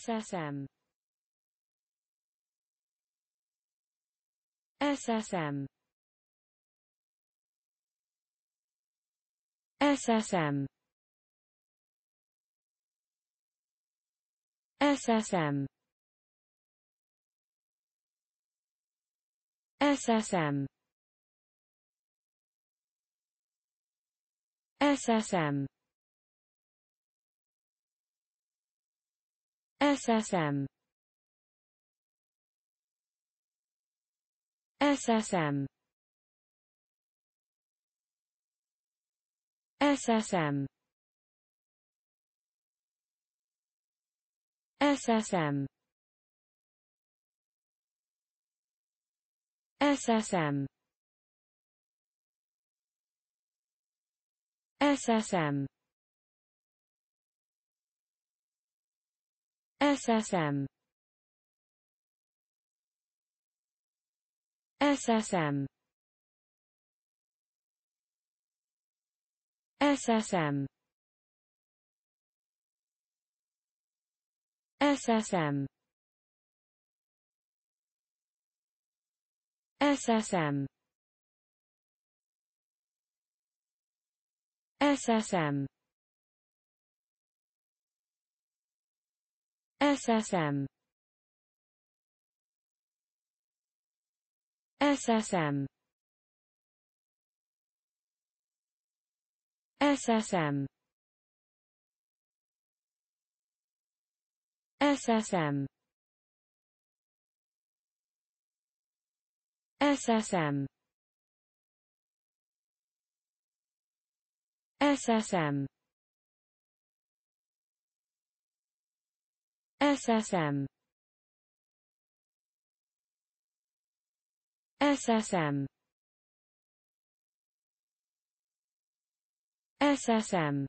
SSM SSM SSM SSM SSM SSM SSM SSM SSM SSM SSM SSM SSM SSM SSM SSM SSM SSM SSM SSM SSM SSM SSM SSM SSM SSM SSM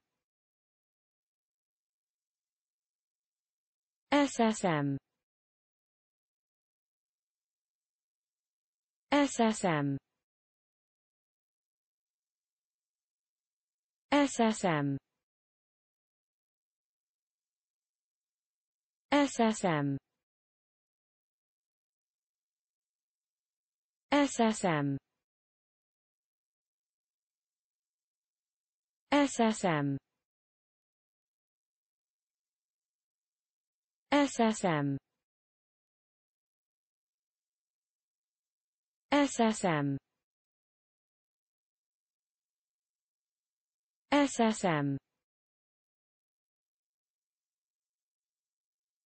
SSM SSM SSM SSM SSM SSM SSM SSM SSM